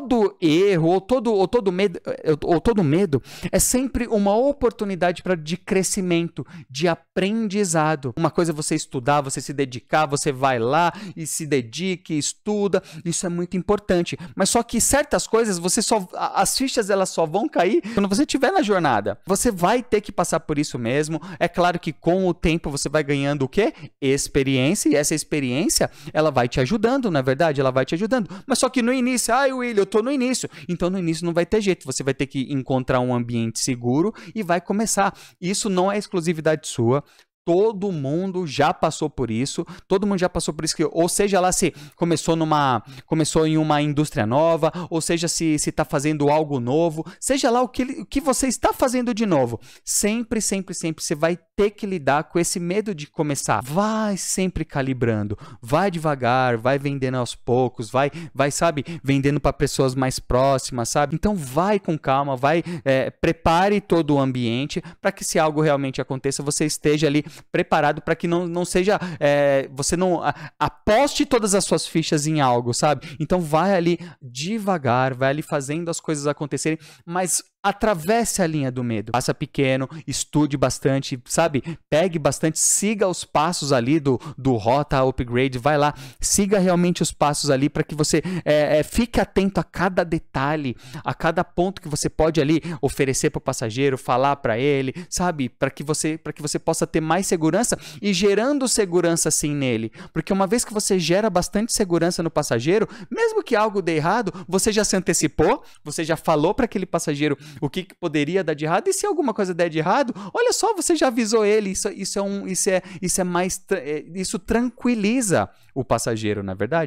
todo erro, ou todo, ou todo medo, eh, ou todo medo é sempre uma oportunidade para de crescimento, de aprendizado. Uma coisa é você estudar, você se dedicar, você vai lá e se dedique, estuda, isso é muito importante. Mas só que certas coisas, você só as fichas elas só vão cair quando você estiver na jornada. Você vai ter que passar por isso mesmo. É claro que com o tempo você vai ganhando o que Experiência, e essa experiência, ela vai te ajudando, na é verdade, ela vai te ajudando. Mas só que no início, ai, William, tô no início. Então no início não vai ter jeito, você vai ter que encontrar um ambiente seguro e vai começar. Isso não é exclusividade sua, Todo mundo já passou por isso. Todo mundo já passou por isso que, ou seja, lá se começou numa, começou em uma indústria nova, ou seja, se se está fazendo algo novo, seja lá o que, o que você está fazendo de novo. Sempre, sempre, sempre você vai ter que lidar com esse medo de começar. Vai sempre calibrando, vai devagar, vai vendendo aos poucos, vai, vai sabe, vendendo para pessoas mais próximas, sabe? Então vai com calma, vai, é, prepare todo o ambiente para que se algo realmente aconteça, você esteja ali preparado para que não, não seja. É, você não a, aposte todas as suas fichas em algo, sabe? Então vai ali devagar, vai ali fazendo as coisas acontecerem, mas atravesse a linha do medo. Faça pequeno, estude bastante, sabe? Pegue bastante, siga os passos ali do, do Rota Upgrade, vai lá, siga realmente os passos ali para que você é, é, fique atento a cada detalhe, a cada ponto que você pode ali oferecer para o passageiro, falar para ele, sabe? Para que você para que você possa ter mais segurança e gerando segurança assim nele, porque uma vez que você gera bastante segurança no passageiro, mesmo que algo dê errado, você já se antecipou, você já falou para aquele passageiro o que, que, poderia dar de errado. E se alguma coisa der de errado, olha só, você já avisou ele. Isso, isso é um, isso é, isso é mais, é, isso tranquiliza o passageiro, na é verdade.